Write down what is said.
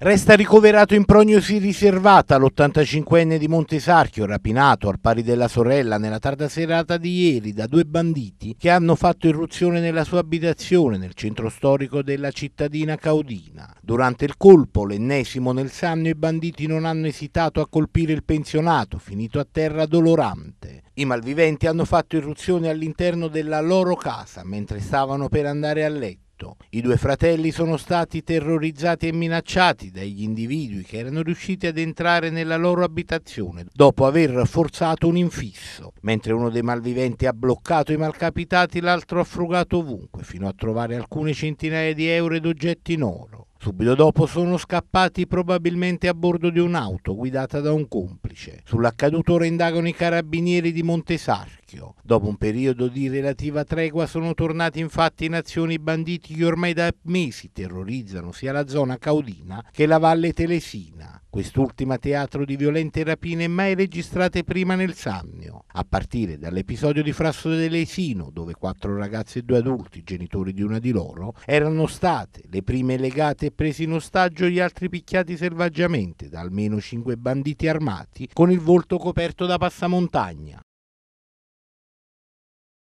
Resta ricoverato in prognosi riservata l'85enne di Montesarchio, rapinato al pari della sorella nella tarda serata di ieri da due banditi che hanno fatto irruzione nella sua abitazione nel centro storico della cittadina caudina. Durante il colpo, l'ennesimo nel sanno, i banditi non hanno esitato a colpire il pensionato, finito a terra dolorante. I malviventi hanno fatto irruzione all'interno della loro casa mentre stavano per andare a letto. Egitto. I due fratelli sono stati terrorizzati e minacciati dagli individui che erano riusciti ad entrare nella loro abitazione dopo aver forzato un infisso. Mentre uno dei malviventi ha bloccato i malcapitati, l'altro ha frugato ovunque fino a trovare alcune centinaia di euro ed oggetti in oro. Subito dopo sono scappati probabilmente a bordo di un'auto guidata da un complice. Sull'accaduto ora indagano i carabinieri di Montesarchio. Dopo un periodo di relativa tregua sono tornati infatti in azione i banditi che ormai da mesi terrorizzano sia la zona caudina che la valle telesina Quest'ultima teatro di violente rapine mai registrate prima nel Sannio, a partire dall'episodio di Frasso dell'Esino, dove quattro ragazze e due adulti, genitori di una di loro, erano state le prime legate e presi in ostaggio gli altri picchiati selvaggiamente da almeno cinque banditi armati con il volto coperto da passamontagna.